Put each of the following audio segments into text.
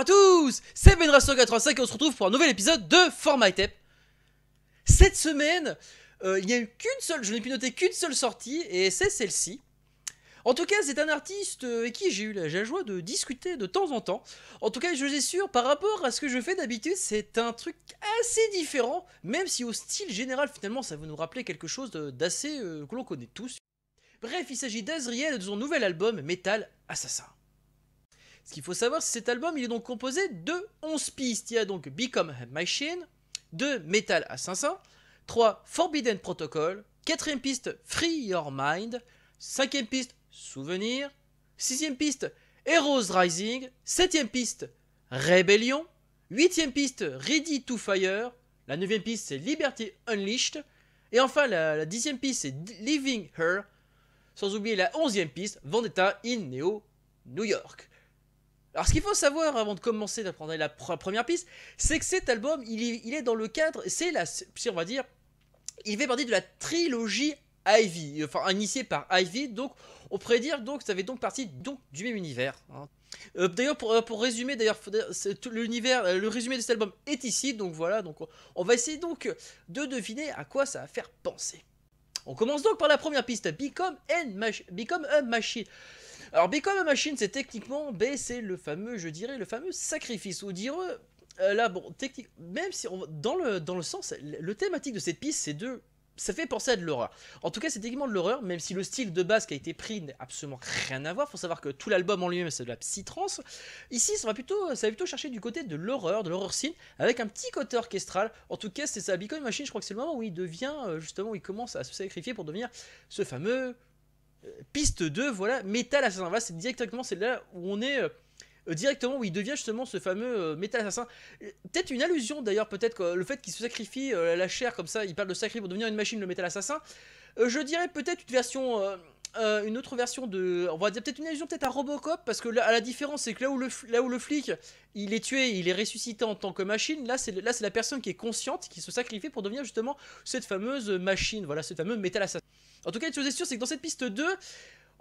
à tous, c'est rasson ben 85 et on se retrouve pour un nouvel épisode de Formatep. Cette semaine, euh, il n'y a eu qu'une seule, je n'ai pu noter qu'une seule sortie et c'est celle-ci. En tout cas, c'est un artiste euh, avec qui j'ai eu la, joie de discuter de temps en temps. En tout cas, je suis sûr, par rapport à ce que je fais d'habitude, c'est un truc assez différent, même si au style général, finalement, ça va nous rappeler quelque chose d'assez euh, que l'on connaît tous. Bref, il s'agit d'Azriel de son nouvel album Metal Assassin. Ce qu'il faut savoir, c'est cet album, il est donc composé de 11 pistes. Il y a donc Become a Machine, 2 Metal 500, 3 Forbidden Protocol, 4 piste Free Your Mind, 5 piste Souvenir, 6 piste Heroes Rising, 7 piste Rébellion, 8 piste Ready to Fire, la 9 piste c'est Liberty Unleashed, et enfin la, 10 10 piste c'est Living Her, sans oublier la 11 piste Vendetta in Neo New York. Alors ce qu'il faut savoir avant de commencer d'apprendre la première piste, c'est que cet album, il est, dans le cadre, c'est la, si on va dire, il fait partie de la trilogie Ivy, enfin initiée par Ivy, donc on pourrait dire donc ça fait donc partie donc du même univers. Hein. Euh, d'ailleurs, pour, euh, pour, résumer, d'ailleurs, l'univers, euh, le résumé de cet album est ici, donc voilà, donc on, va essayer donc de deviner à quoi ça va faire penser. On commence donc par la première piste, Become a Machine. Alors Become a Machine, c'est techniquement, ben, c'est le fameux, je dirais, le fameux sacrifice, ou dire euh, là, bon, technique, même si dans, le, dans le sens, le thématique de cette piste, c'est de ça fait penser à de l'horreur. En tout cas, c'est techniquement de l'horreur, même si le style de base qui a été pris n'a absolument rien à voir. Faut savoir que tout l'album en lui-même, c'est de la psy-trance. Ici, ça va, plutôt, ça va plutôt chercher du côté de l'horreur, de lhorreur scene, avec un petit côté orchestral. En tout cas, c'est ça. Bitcoin Machine, je crois que c'est le moment où il devient, euh, justement, où il commence à se sacrifier pour devenir ce fameux piste 2, voilà, Metal Assassin. c'est directement c'est là où on est euh, directement où il devient justement ce fameux euh, métal assassin. Peut-être une allusion d'ailleurs, peut-être le fait qu'il se sacrifie euh, la chair comme ça, il parle de sacrifice pour devenir une machine, le métal assassin. je dirais peut-être une version euh, une autre version de. On va dire peut-être une allusion peut-être à Robocop, parce que la différence, c'est que là où, le, là où le flic, il est tué, il est ressuscité en tant que machine, là c'est la personne qui est consciente, qui se sacrifie pour devenir justement cette fameuse machine, voilà, ce fameux métal assassin. En tout cas, une chose est sûre, c'est que dans cette piste 2,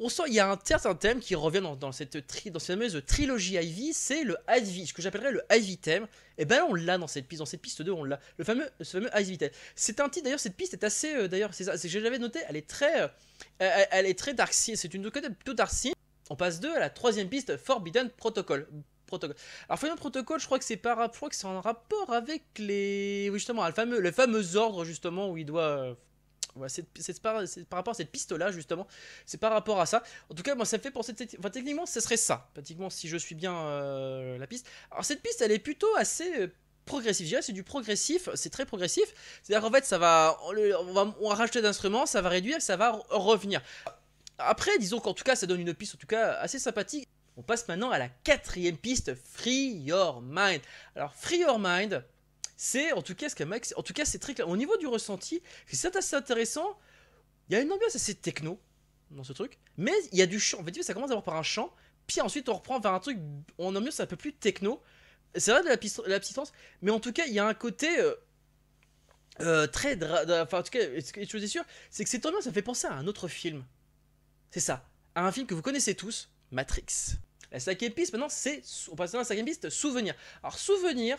on sent, il y a un certain thème qui revient dans, cette, dans fameuse trilogie Ivy, c'est le Ivy, ce que j'appellerais le Ivy thème. Et ben là, on l'a dans cette piste, dans cette piste 2, on l'a, le fameux, ce fameux Ivy thème. C'est un titre, d'ailleurs, cette piste est assez, euh, d'ailleurs, c'est ça, j'avais noté, elle est très, euh, elle, est très Darcy, c'est une côté plutôt Darcy. On passe de à la troisième piste, Forbidden Protocol. Protocol. Alors Forbidden Protocol, je crois que c'est que c'est en rapport avec les, oui, justement, le fameux, le fameux ordre justement où il doit. Euh, c'est par, rapport à cette piste-là, justement. C'est par rapport à ça. En tout cas, moi, ça me fait penser. Enfin, techniquement, ce serait ça. Pratiquement, si je suis bien euh, la piste. Alors, cette piste, elle est plutôt assez. Euh, progressive. progressif. Je dirais c'est du progressif, c'est très progressif. C'est-à-dire qu'en fait, ça va, on, va, on va rajouter d'instruments, ça va réduire, ça va revenir. Après, disons qu'en tout cas, ça donne une piste en tout cas assez sympathique. On passe maintenant à la quatrième piste, Free Your Mind. Alors, Free Your Mind, c'est en tout cas ce qu'a Max. En tout cas, c'est très clair. Au niveau du ressenti, c'est assez intéressant. Il y a une ambiance assez techno dans ce truc, mais il y a du chant. En fait, ça commence d'abord par un chant, puis ensuite on reprend vers un truc On mieux, ambiance un peu plus techno. C'est vrai de la, piste, mais en tout cas, il y a un côté. Euh, euh, très enfin en tout cas une chose est sûre c'est que cette ambiance ça fait penser à un autre film c'est ça à un film que vous connaissez tous Matrix la cinquième piste maintenant c'est on passe à la cinquième piste Souvenir alors Souvenir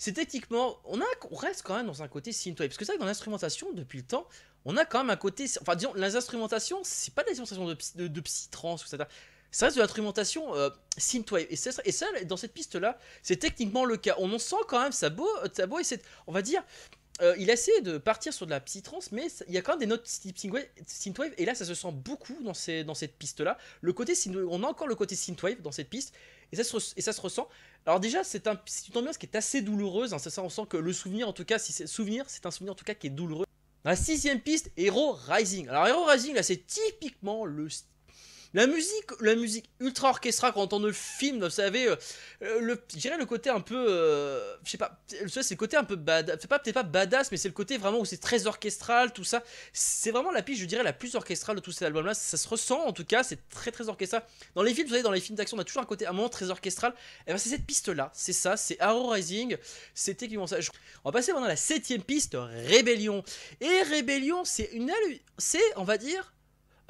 c'est techniquement, on, reste quand même dans un côté synthwave. Parce que c'est vrai que dans l'instrumentation, depuis le temps, on a quand même un côté. Enfin, disons, l'instrumentation, c'est pas des instrumentations de, de, de psytrance ou ça. Ça reste de l'instrumentation euh, synthwave. Et, ça, et dans cette piste-là, c'est techniquement le cas. On en sent quand même ça beau et c'est, On va dire. Euh, il essaie de partir sur de la psytrance, mais il y a quand même des notes synthwave, et là ça se sent beaucoup dans, ces, dans cette piste-là. Le côté on a encore le côté synthwave dans cette piste, et ça se, et ça se ressent. Alors déjà, c'est un, une ambiance qui est assez douloureuse. Hein, ça, on sent que le souvenir, en tout cas, si c'est souvenir, c'est un souvenir en tout cas qui est douloureux. la sixième piste, Hero Rising. Alors Hero Rising, là, c'est typiquement le style la musique, la musique ultra orchestrale quand on entend le film, vous savez, euh, euh, le, je dirais le côté un peu, euh, je sais pas, c'est le côté un peu badass, c'est pas peut-être pas badass, mais c'est le côté vraiment où c'est très orchestral, tout ça. C'est vraiment la piste, je dirais, la plus orchestrale de tous ces albums-là. Ça se ressent en tout cas, c'est très très orchestral. Dans les films, vous savez, dans les films d'action, on a toujours un côté un moment très orchestral. Et eh ben c'est cette piste-là, c'est ça, c'est Arrow Rising, c'était qui ça. On va passer maintenant à la septième piste, Rébellion. Et Rébellion, c'est une, c'est on va dire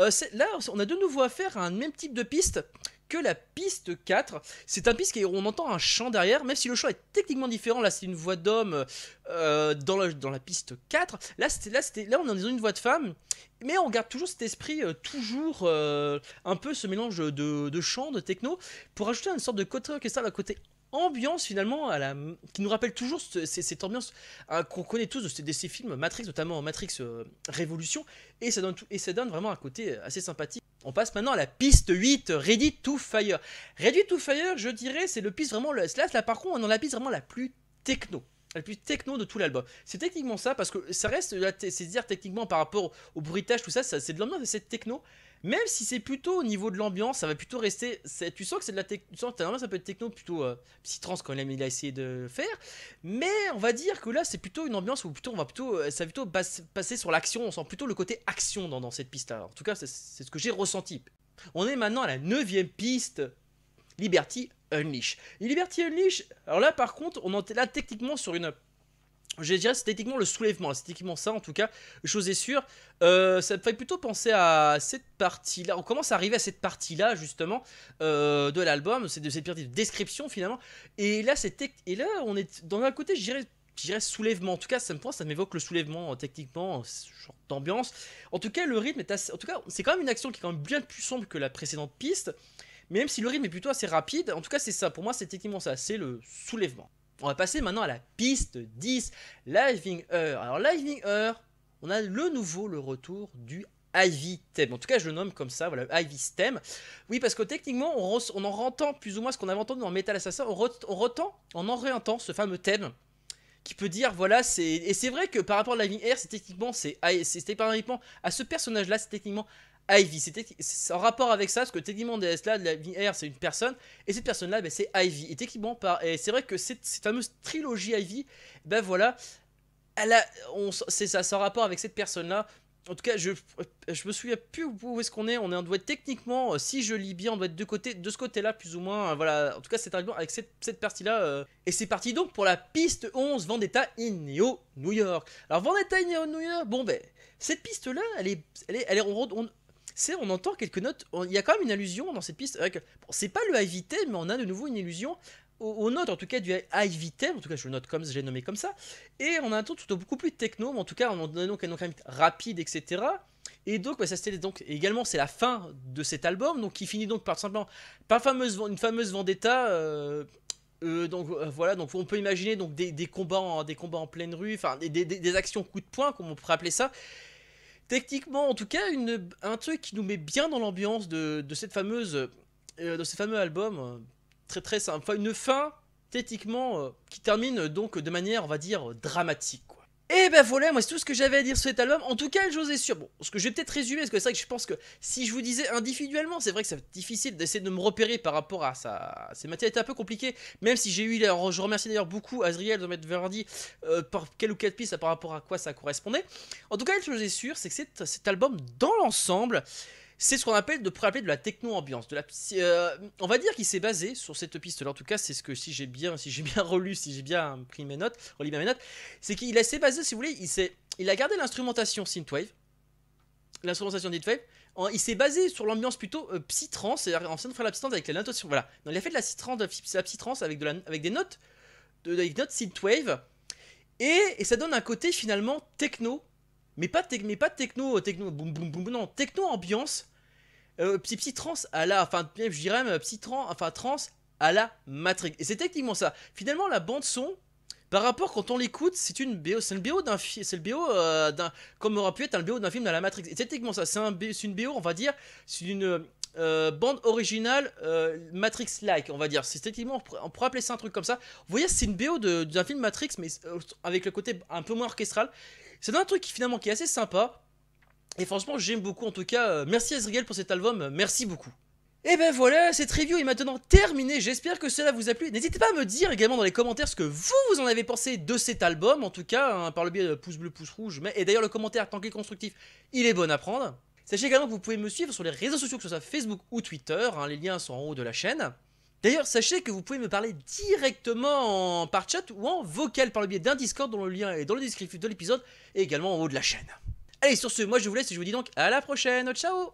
euh, là, on a de nouveau affaire à un même type de piste que la piste 4. C'est un piste où on entend un chant derrière, même si le chant est techniquement différent. Là, c'est une voix d'homme euh, dans, la piste 4. Là, là, là, on est dans une voix de femme. Mais on garde toujours cet esprit, euh, toujours un peu ce mélange de, de chant, de techno, pour ajouter une sorte de côté orchestral, à côté ambiance finalement à la... qui nous rappelle toujours cette ambiance hein, qu'on connaît tous de ces, films Matrix, notamment Matrix euh, Révolution, et ça, donne et ça donne vraiment un côté euh, assez sympathique. On passe maintenant à la piste 8, Ready to Fire. Ready to Fire, je dirais, c'est le piste vraiment, là, là par contre, on a la piste vraiment la plus techno la plus techno de tout l'album. C'est techniquement ça, parce que ça reste, c'est-à-dire techniquement par rapport au bruitage, tout ça, ça c'est de l'ambiance cette techno, même si c'est plutôt au niveau de l'ambiance, ça va plutôt rester. Tu sens que c'est de la techno. ça peut être techno plutôt euh, trans quand même il a essayé de faire. Mais on va dire que là, c'est plutôt une ambiance où plutôt on va plutôt, euh, ça va plutôt passer sur l'action. On sent plutôt le côté action dans, cette piste-là. En tout cas, c'est ce que j'ai ressenti. On est maintenant à la neuvième piste, Liberty Unleash. Et Liberty Unleash, alors là par contre, on est là techniquement sur une je dirais techniquement le soulèvement, esthétiquement ça en tout cas, chose est sûre. Euh, ça me fait plutôt penser à cette partie-là, on commence à arriver à cette partie-là justement euh, de l'album, c'est de cette partie de description finalement. Et là, et là on est dans un côté, je dirais, je dirais soulèvement, en tout cas ça me pense, ça m'évoque le soulèvement euh, techniquement, ce genre d'ambiance. En tout cas, le rythme est assez... En tout cas, c'est quand même une action qui est quand même bien plus sombre que la précédente piste. Mais même si le rythme est plutôt assez rapide, en tout cas c'est ça, pour moi c'est techniquement ça, c'est le soulèvement. On va passer maintenant à la piste 10, Living Hour. Alors, Living Hour, on a le nouveau, le retour du Ivy Stem. En tout cas, je le nomme comme ça, voilà, Ivy Stem. Oui, parce que techniquement, on, en entend plus ou moins ce qu'on avait entendu dans Metal Assassin, on, re, on en réentend ce fameux thème qui peut dire, voilà, c'est... Et c'est vrai que par rapport à Living Air, c'est techniquement, c'est... C'est techniquement, à ce personnage-là, c'est techniquement Ivy. C'est en rapport avec ça, parce que Teddy Mendes, là, de la VR, c'est une personne, et cette personne-là, ben, c'est Ivy. Et techniquement, et c'est vrai que cette, fameuse trilogie Ivy, ben voilà, elle a, on, c'est ça, c'est en rapport avec cette personne-là. En tout cas, je, je me souviens plus où est-ce qu'on est. On est, en doit techniquement, euh, si je lis bien, on doit être de, côté, de ce côté-là, plus ou moins. Euh, voilà, en tout cas, c'est argument avec cette, partie-là. Euh. Et c'est parti donc pour la piste 11, Vendetta in New York. Alors, Vendetta in New York, bon ben, cette piste-là, elle est, elle est, elle est on, on, on entend quelques notes. Il y a quand même une allusion dans cette piste. c'est pas le high mais on a de nouveau une illusion aux, notes, en tout cas du high En tout cas, je le note comme j'ai nommé comme ça. Et on a un ton tout beaucoup plus techno, mais en tout cas, on a donc un même rapide, etc. Et donc, bah, ça c'était donc également c'est la fin de cet album, donc qui finit donc par simplement fameuse une fameuse vendetta. Euh, euh, donc euh, voilà, donc on peut imaginer donc des, combats en, des combats en pleine rue, enfin des, des, actions coup de poing, comme on pourrait appeler ça, techniquement, en tout cas, une, un truc qui nous met bien dans l'ambiance de, de, cette fameuse, euh, de ce fameux album, euh, très très simple, enfin, une fin techniquement euh, qui termine donc de manière, on va dire, dramatique. Et eh ben voilà, moi c'est tout ce que j'avais à dire sur cet album. En tout cas, je chose est sûre. Bon, ce que je vais peut-être résumer, parce que c'est vrai que je pense que si je vous disais individuellement, c'est vrai que c'est difficile d'essayer de me repérer par rapport à ça. Ces matières étaient un peu compliquées. Même si j'ai eu, je remercie d'ailleurs beaucoup Azriel de m'être verdi euh, par quelle ou quelle piste, par rapport à quoi ça correspondait. En tout cas, je chose est sûr, c'est que cet album dans l'ensemble, c'est ce qu'on appelle de rappeler de la techno-ambiance. De la, euh, on va dire qu'il s'est basé sur cette piste-là. En tout cas, c'est ce que si j'ai bien, si j'ai bien relu, si j'ai bien pris mes notes, relu mes notes, c'est qu'il s'est basé, si vous voulez, il il a gardé l'instrumentation synthwave, l'instrumentation synthwave. Il s'est basé sur l'ambiance plutôt euh, Psytrance cest c'est-à-dire en train de faire la avec la notation. Voilà, il a fait de la psytrance avec, de avec des notes, de, avec des notes synthwave, et, ça donne un côté finalement techno, mais pas, pas techno, techno, boum boum boum, non, techno ambiance, euh, psy-trans à la, enfin, je dirais psy-trans, enfin, trans à la Matrix. Et c'est techniquement ça. Finalement, la bande son, par rapport quand on l'écoute, c'est une BO, le BO d'un film, c'est le BO euh, d'un, comme aura pu être un BO d'un film dans la Matrix. c'est techniquement ça. C'est une BO, on va dire, c'est une euh, bande originale euh, Matrix-like, on va dire. C'est on pourrait appeler ça un truc comme ça. Vous voyez, c'est une BO d'un film Matrix, mais avec le côté un peu moins orchestral. C'est un truc qui finalement qui est assez sympa et franchement, j'aime beaucoup en tout cas. Euh, merci Azriel pour cet album, euh, merci beaucoup. Et eh ben voilà, cette review est maintenant terminée, j'espère que cela vous a plu. N'hésitez pas à me dire également dans les commentaires ce que vous, vous en avez pensé de cet album, en tout cas, hein, par le biais de pouce bleu, pouce rouge, mais, et d'ailleurs le commentaire, tant qu'il est constructif, il est bon à prendre. Sachez également que vous pouvez me suivre sur les réseaux sociaux, que ce soit Facebook ou Twitter, hein, les liens sont en haut de la chaîne. D'ailleurs, sachez que vous pouvez me parler directement par chat ou en vocal par le biais d'un Discord dont le lien est dans le descriptif de l'épisode et également en haut de la chaîne. Allez, sur ce, moi je vous laisse et je vous dis donc à la prochaine. Ciao